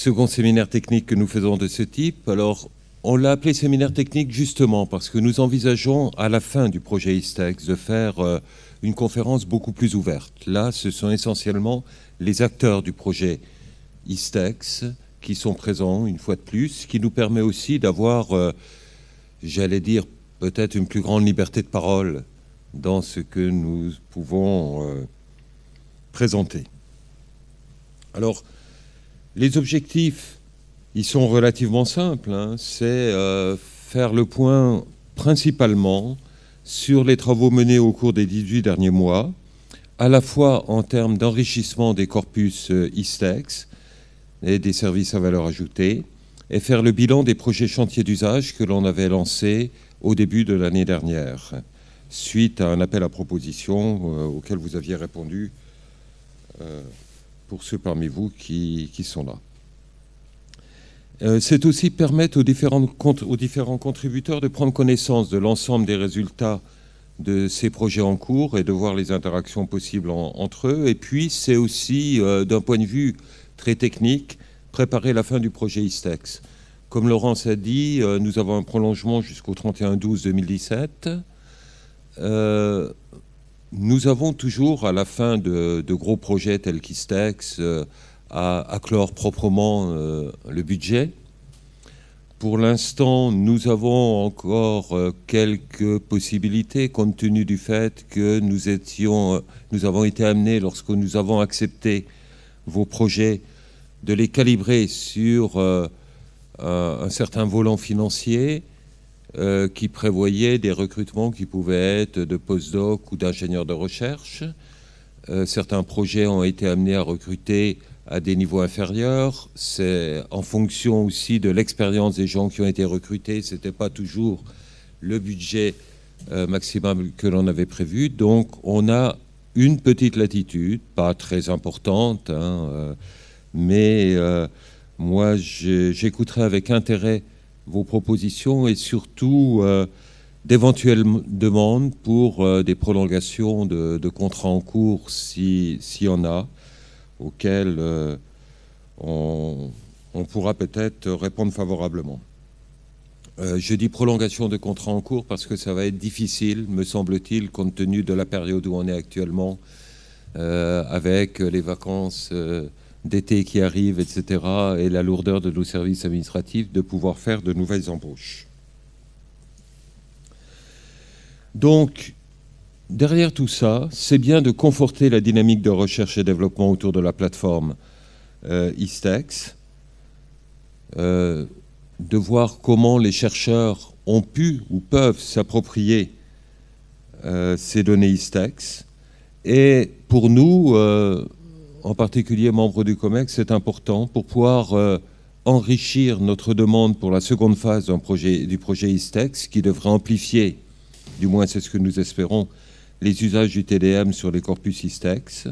second séminaire technique que nous faisons de ce type. Alors, on l'a appelé séminaire technique justement parce que nous envisageons à la fin du projet ISTEX de faire euh, une conférence beaucoup plus ouverte. Là, ce sont essentiellement les acteurs du projet ISTEX qui sont présents une fois de plus, ce qui nous permet aussi d'avoir, euh, j'allais dire, peut-être une plus grande liberté de parole dans ce que nous pouvons euh, présenter. Alors, les objectifs, ils sont relativement simples. Hein. C'est euh, faire le point principalement sur les travaux menés au cours des 18 derniers mois, à la fois en termes d'enrichissement des corpus euh, ISTEX et des services à valeur ajoutée, et faire le bilan des projets chantiers d'usage que l'on avait lancés au début de l'année dernière, suite à un appel à proposition euh, auquel vous aviez répondu pour ceux parmi vous qui, sont là. Euh, c'est aussi permettre aux, aux différents contributeurs de prendre connaissance de l'ensemble des résultats de ces projets en cours et de voir les interactions possibles entre eux. Et puis, c'est aussi, euh, d'un point de vue très technique, préparer la fin du projet ISTEX. Comme Laurence a dit, euh, nous avons un prolongement jusqu'au 31-12-2017. Nous avons toujours, à la fin de, gros projets tels qu'ISTEX, euh, à, clore proprement euh, le budget. Pour l'instant, nous avons encore euh, quelques possibilités, compte tenu du fait que nous, étions, nous avons été amenés, lorsque nous avons accepté vos projets, de les calibrer sur un certain volant financier euh, qui prévoyait des recrutements qui pouvaient être de postdoc ou d'ingénieurs de recherche. Euh, certains projets ont été amenés à recruter à des niveaux inférieurs. C'est en fonction aussi de l'expérience des gens qui ont été recrutés. Ce n'était pas toujours le budget maximal euh, maximum que l'on avait prévu. Donc on a une petite latitude, pas très importante, hein, mais moi j'écouterai avec intérêt vos propositions et surtout euh, d'éventuelles demandes pour euh, des prolongations de, contrats en cours, s'il y en a, auxquelles euh, on, on, pourra peut-être répondre favorablement. je dis prolongation de contrats en cours parce que ça va être difficile, me semble-t-il, compte tenu de la période où on est actuellement, avec les vacances d'été qui arrive, etc., et la lourdeur de nos services administratifs, de pouvoir faire de nouvelles embauches. Donc, derrière tout ça, c'est bien de conforter la dynamique de recherche et développement autour de la plateforme euh, Istex, euh, de voir comment les chercheurs ont pu ou peuvent s'approprier euh, ces données Istex. Et pour nous, euh, en particulier membres du COMEX, c'est important pour pouvoir euh, enrichir notre demande pour la seconde phase du projet ISTEX, qui devrait amplifier, du moins c'est ce que nous espérons, les usages du TDM sur les corpus ISTEX.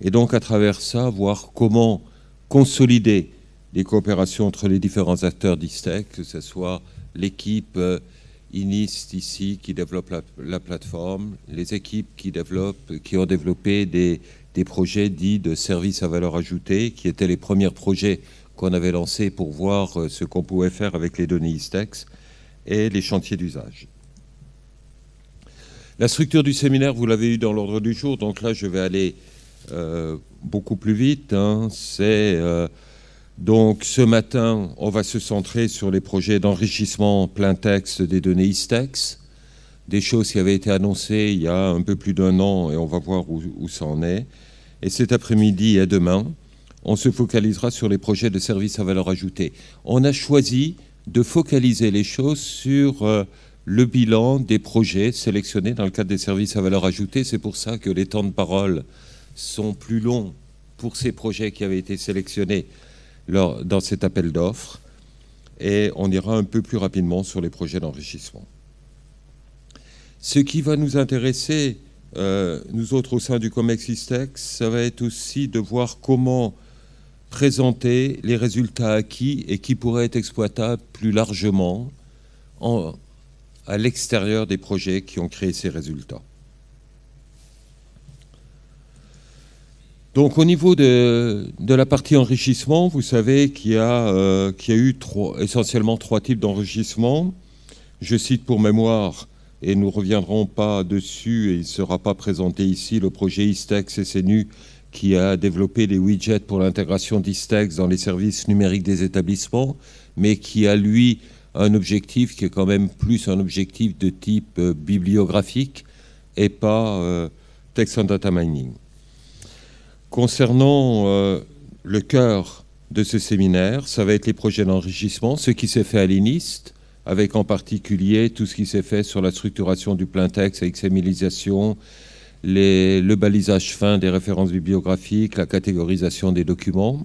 Et donc à travers ça, voir comment consolider les coopérations entre les différents acteurs d'ISTEC, que ce soit l'équipe euh, INIST ici qui développe la, plateforme, les équipes qui, développent, qui ont développé des des projets dits de services à valeur ajoutée, qui étaient les premiers projets qu'on avait lancés pour voir euh, ce qu'on pouvait faire avec les données ISTEX, et les chantiers d'usage. La structure du séminaire, vous l'avez eu dans l'ordre du jour, donc là je vais aller euh, beaucoup plus vite. Hein. C'est euh, donc ce matin, on va se centrer sur les projets d'enrichissement plein texte des données ISTEX, des choses qui avaient été annoncées il y a un peu plus d'un an et on va voir où, où ça en est. Et cet après-midi et demain, on se focalisera sur les projets de services à valeur ajoutée. On a choisi de focaliser les choses sur euh, le bilan des projets sélectionnés dans le cadre des services à valeur ajoutée. C'est pour ça que les temps de parole sont plus longs pour ces projets qui avaient été sélectionnés lors, dans cet appel d'offres. Et on ira un peu plus rapidement sur les projets d'enrichissement. Ce qui va nous intéresser euh, nous autres au sein du Comexistex, ça va être aussi de voir comment présenter les résultats acquis et qui pourraient être exploitables plus largement à l'extérieur des projets qui ont créé ces résultats. Donc au niveau de, la partie enrichissement, vous savez qu'il y, a, euh, eu essentiellement trois types d'enrichissement. Je cite pour mémoire et nous ne reviendrons pas dessus, et il ne sera pas présenté ici, le projet ISTEX SNU qui a développé les widgets pour l'intégration d'ISTEX dans les services numériques des établissements, mais qui a, lui, un objectif qui est quand même plus un objectif de type euh, bibliographique et pas euh, text and data mining. Concernant euh, le cœur de ce séminaire, ça va être les projets d'enrichissement, ce qui s'est fait à l'INIST, avec en particulier tout ce qui s'est fait sur la structuration du plein texte avec le balisage fin des références bibliographiques, la catégorisation des documents.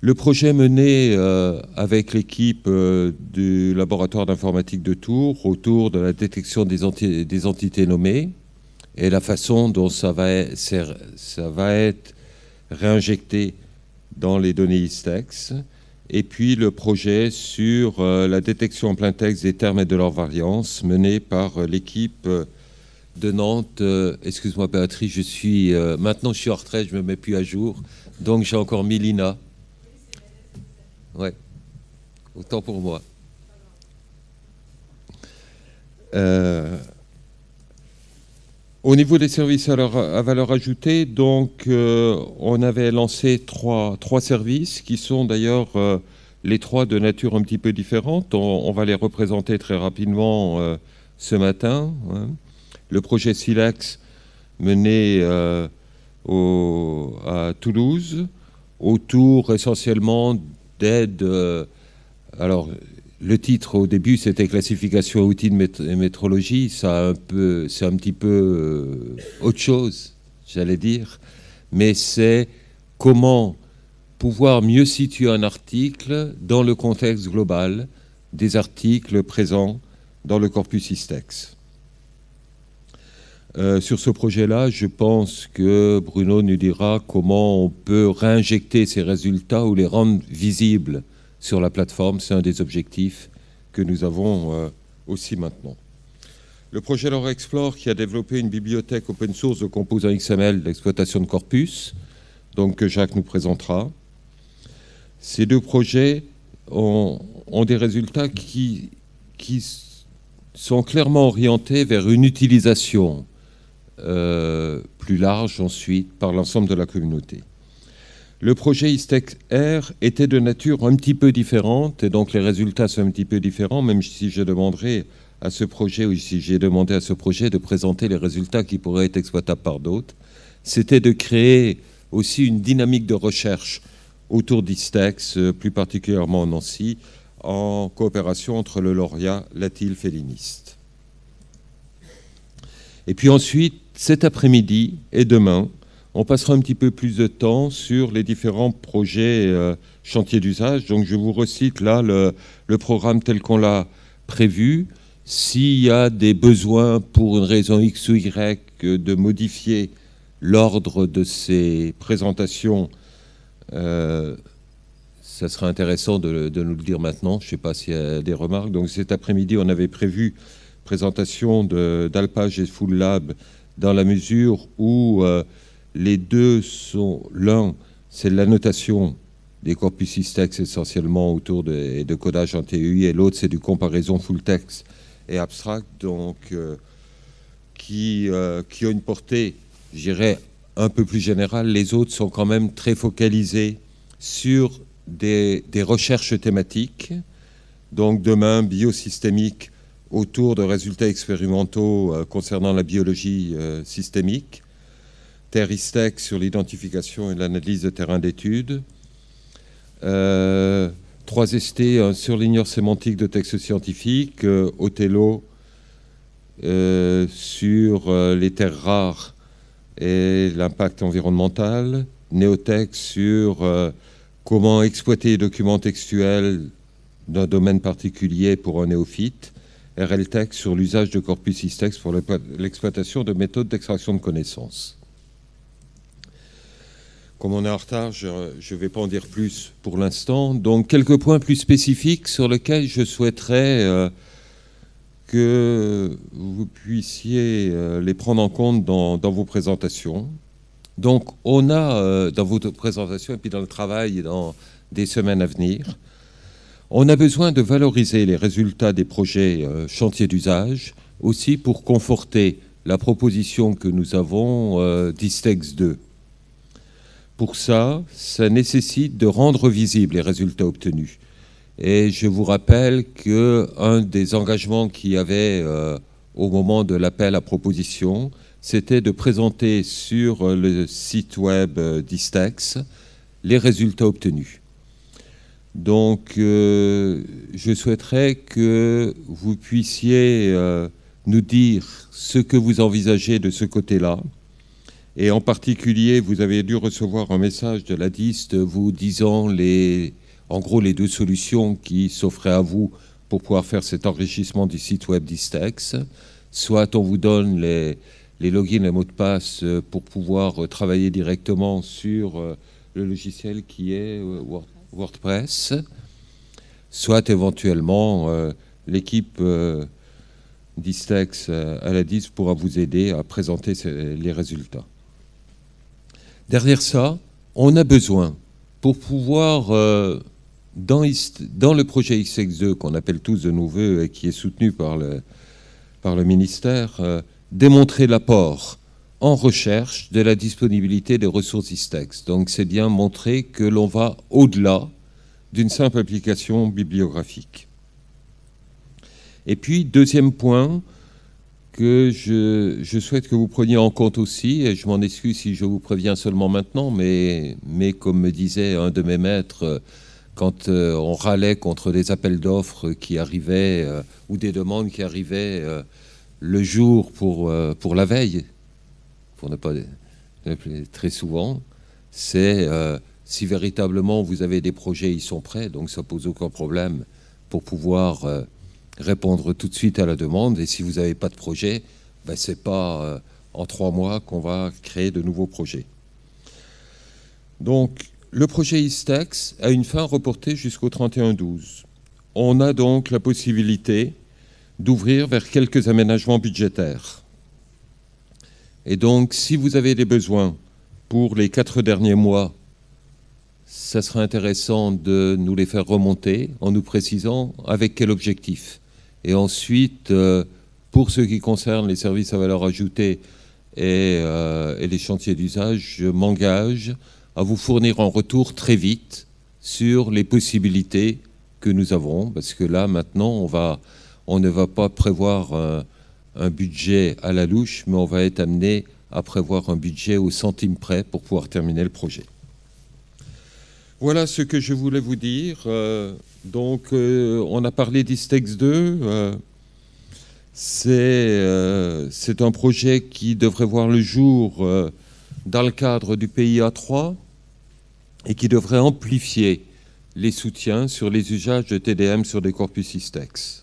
Le projet mené euh, avec l'équipe euh, du laboratoire d'informatique de Tours autour de la détection des, entités nommées et la façon dont ça va, être, ça va être réinjecté dans les données ISTEX et puis le projet sur euh, la détection en plein texte des termes et de leurs variances mené par euh, l'équipe euh, de Nantes. Excuse-moi Béatrice, je suis maintenant je suis en retraite, je me mets plus à jour, donc j'ai encore Milina. Lina. Ouais, autant pour moi. Au niveau des services à, valeur ajoutée, donc, euh, on avait lancé trois, trois services qui sont d'ailleurs euh, les trois de nature un petit peu différente. On, va les représenter très rapidement euh, ce matin. Hein. Le projet SILAX mené au, à Toulouse autour essentiellement d'aide. alors, le titre au début c'était classification à outils de métrologie, ça c'est un petit peu euh, autre chose, j'allais dire, mais c'est comment pouvoir mieux situer un article dans le contexte global des articles présents dans le corpus Istex. Euh, sur ce projet-là, je pense que Bruno nous dira comment on peut réinjecter ces résultats ou les rendre visibles sur la plateforme. C'est un des objectifs que nous avons euh, aussi maintenant. Le projet Lorexplore, Explore qui a développé une bibliothèque open source de composants XML d'exploitation de corpus, donc que Jacques nous présentera. Ces deux projets ont, des résultats qui, sont clairement orientés vers une utilisation euh, plus large ensuite par l'ensemble de la communauté. Le projet istex R était de nature un petit peu différente et donc les résultats sont un petit peu différents, même si je demanderais à ce projet ou si j'ai demandé à ce projet de présenter les résultats qui pourraient être exploitables par d'autres. C'était de créer aussi une dynamique de recherche autour d'Istex, plus particulièrement en Nancy, en coopération entre le lauréat Latil Féliniste. Et puis ensuite, cet après-midi et demain, on passera un petit peu plus de temps sur les différents projets euh, chantiers d'usage. Donc je vous recite là le, programme tel qu'on l'a prévu. S'il y a des besoins pour une raison X ou Y de modifier l'ordre de ces présentations, euh, ça sera intéressant de, nous le dire maintenant. Je ne sais pas s'il y a des remarques. Donc cet après-midi, on avait prévu présentation d'Alpage et Full Lab dans la mesure où... Euh, les deux sont, l'un, c'est la notation des corpus systex essentiellement autour de, codage en TUI, et l'autre, c'est du comparaison full text et abstract, donc euh, euh, qui, ont une portée, j'irais, un peu plus générale. Les autres sont quand même très focalisés sur des, recherches thématiques, donc demain, biosystémique autour de résultats expérimentaux euh, concernant la biologie systémique Teristec sur l'identification et l'analyse de terrains d'étude, 3ST euh, sur l'ignorance sémantique de textes scientifiques. Euh, Othello euh, sur les terres rares et l'impact environnemental. Néotech sur comment exploiter les documents textuels d'un domaine particulier pour un néophyte. RLTech sur l'usage de corpus ISTEX pour l'exploitation de méthodes d'extraction de connaissances. Comme on est en retard, je ne vais pas en dire plus pour l'instant. Donc quelques points plus spécifiques sur lesquels je souhaiterais euh, que vous puissiez euh, les prendre en compte dans, vos présentations. Donc on a euh, dans votre présentation et puis dans le travail et dans des semaines à venir, on a besoin de valoriser les résultats des projets chantiers d'usage aussi pour conforter la proposition que nous avons d'ISTEX 2. Pour ça, ça nécessite de rendre visibles les résultats obtenus. Et je vous rappelle qu'un des engagements qu'il y avait euh, au moment de l'appel à proposition, c'était de présenter sur euh, le site web euh, d'Istex les résultats obtenus. Donc, je souhaiterais que vous puissiez nous dire ce que vous envisagez de ce côté-là, et en particulier, vous avez dû recevoir un message de la DIST vous disant les, en gros les deux solutions qui s'offraient à vous pour pouvoir faire cet enrichissement du site web d'Istex. Soit on vous donne les, les logins et mots de passe euh, pour pouvoir euh, travailler directement sur euh, le logiciel qui est WordPress, soit éventuellement l'équipe d'Istex à la DIST pourra vous aider à présenter les résultats. Derrière ça, on a besoin, pour pouvoir, euh, dans, le projet XX2 qu'on appelle tous de nouveau et qui est soutenu par le, par le ministère, euh, démontrer l'apport en recherche de la disponibilité des ressources ISTEX. Donc c'est bien montrer que l'on va au-delà d'une simple application bibliographique. Et puis, deuxième point, que je, souhaite que vous preniez en compte aussi, et je m'en excuse si je vous préviens seulement maintenant, mais, mais comme me disait un de mes maîtres, euh, quand euh, on râlait contre des appels d'offres qui arrivaient, euh, ou des demandes qui arrivaient le jour pour, pour la veille, pour ne pas très souvent, c'est si véritablement vous avez des projets, ils sont prêts, donc ça pose aucun problème pour pouvoir répondre tout de suite à la demande. Et si vous n'avez pas de projet, ben, ce n'est pas euh, en trois mois qu'on va créer de nouveaux projets. Donc, le projet ISTEX a une fin reportée jusqu'au 31-12. On a donc la possibilité d'ouvrir vers quelques aménagements budgétaires. Et donc, si vous avez des besoins pour les quatre derniers mois, ça serait intéressant de nous les faire remonter en nous précisant avec quel objectif. Et ensuite, euh, pour ce qui concerne les services à valeur ajoutée euh, et, les chantiers d'usage, je m'engage à vous fournir un retour très vite sur les possibilités que nous avons, parce que là, maintenant, on, ne va pas prévoir un, un budget à la louche, mais on va être amené à prévoir un budget au centime près pour pouvoir terminer le projet. Voilà ce que je voulais vous dire. Euh, donc, euh, on a parlé d'Istex 2. Euh, c'est un projet qui devrait voir le jour dans le cadre du PIA 3 et qui devrait amplifier les soutiens sur les usages de TDM sur des corpus ISTEX.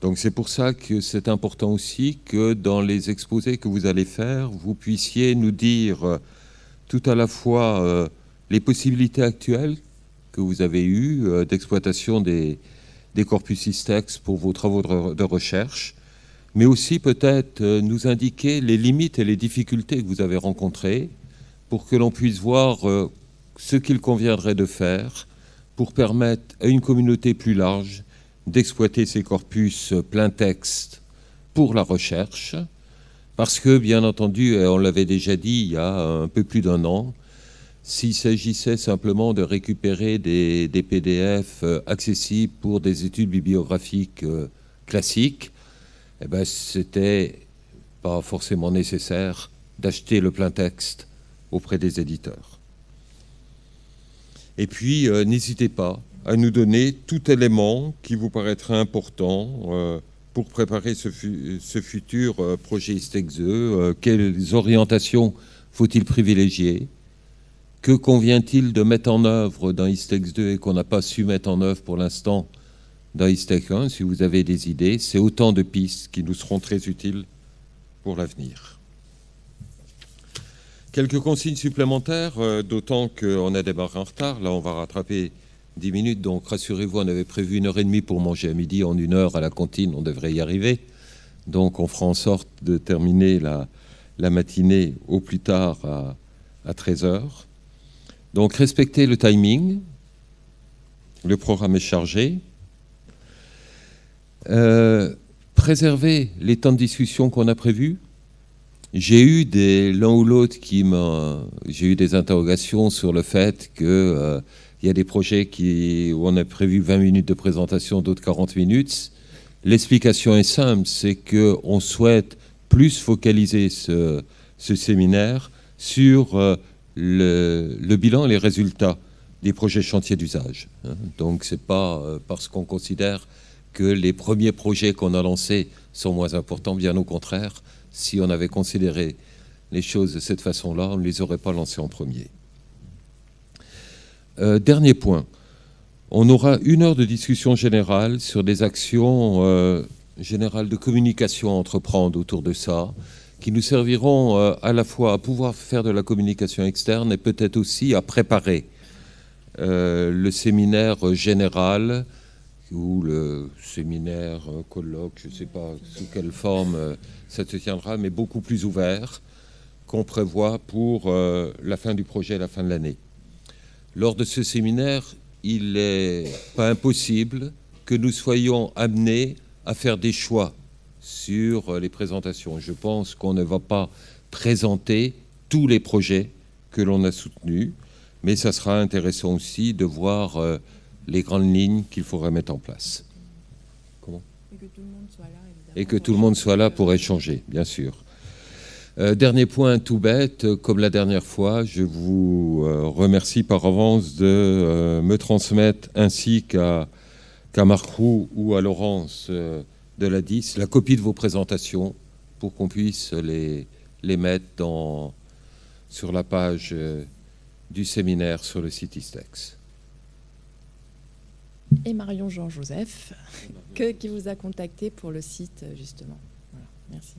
Donc c'est pour ça que c'est important aussi que dans les exposés que vous allez faire, vous puissiez nous dire tout à la fois les possibilités actuelles que vous avez eues euh, d'exploitation des, des corpus ISTEX pour vos travaux de, de recherche, mais aussi peut-être euh, nous indiquer les limites et les difficultés que vous avez rencontrées pour que l'on puisse voir euh, ce qu'il conviendrait de faire pour permettre à une communauté plus large d'exploiter ces corpus plein texte pour la recherche, parce que, bien entendu, on l'avait déjà dit il y a un peu plus d'un an, s'il s'agissait simplement de récupérer des, PDF euh, accessibles pour des études bibliographiques euh, classiques, eh n'était ben, c'était pas forcément nécessaire d'acheter le plein texte auprès des éditeurs. Et puis, euh, n'hésitez pas à nous donner tout élément qui vous paraîtra important pour préparer ce, futur projet STEXE. quelles orientations faut-il privilégier que convient-il de mettre en œuvre dans Istex 2 et qu'on n'a pas su mettre en œuvre pour l'instant dans Istex 1 Si vous avez des idées, c'est autant de pistes qui nous seront très utiles pour l'avenir. Quelques consignes supplémentaires, euh, d'autant qu'on a démarré en retard. Là, on va rattraper 10 minutes, donc rassurez-vous, on avait prévu une heure et demie pour manger à midi. En une heure à la cantine, on devrait y arriver. Donc, on fera en sorte de terminer la, matinée au plus tard à, à 13 heures. Donc respecter le timing, le programme est chargé. Euh, préserver les temps de discussion qu'on a prévus. J'ai eu des l'un ou l'autre qui m'a, j'ai eu des interrogations sur le fait que euh, y a des projets qui, où on a prévu 20 minutes de présentation, d'autres 40 minutes. L'explication est simple, c'est que on souhaite plus focaliser ce, ce séminaire sur euh, le, bilan et les résultats des projets chantiers d'usage. Hein. Donc ce n'est pas euh, parce qu'on considère que les premiers projets qu'on a lancés sont moins importants, bien au contraire, si on avait considéré les choses de cette façon-là, on ne les aurait pas lancés en premier. Euh, dernier point, on aura une heure de discussion générale sur des actions euh, générales de communication à entreprendre autour de ça qui nous serviront euh, à la fois à pouvoir faire de la communication externe et peut-être aussi à préparer euh, le séminaire général ou le séminaire, euh, colloque, je ne sais pas sous quelle forme ça se tiendra, mais beaucoup plus ouvert qu'on prévoit pour la fin du projet la fin de l'année. Lors de ce séminaire, il n'est pas impossible que nous soyons amenés à faire des choix sur euh, les présentations. Je pense qu'on ne va pas présenter tous les projets que l'on a soutenus, mais ça sera intéressant aussi de voir euh, les grandes lignes qu'il faudrait mettre en place. et que tout le monde soit là, pour échanger, bien sûr. Euh, dernier point tout bête, comme la dernière fois, je vous remercie par avance de me transmettre ainsi qu'à qu ou à Laurence de la 10 la copie de vos présentations pour qu'on puisse les, les mettre dans, sur la page euh, du séminaire sur le site ISTEX. Et Marion Jean-Joseph, qui vous a contacté pour le site, euh, justement. merci.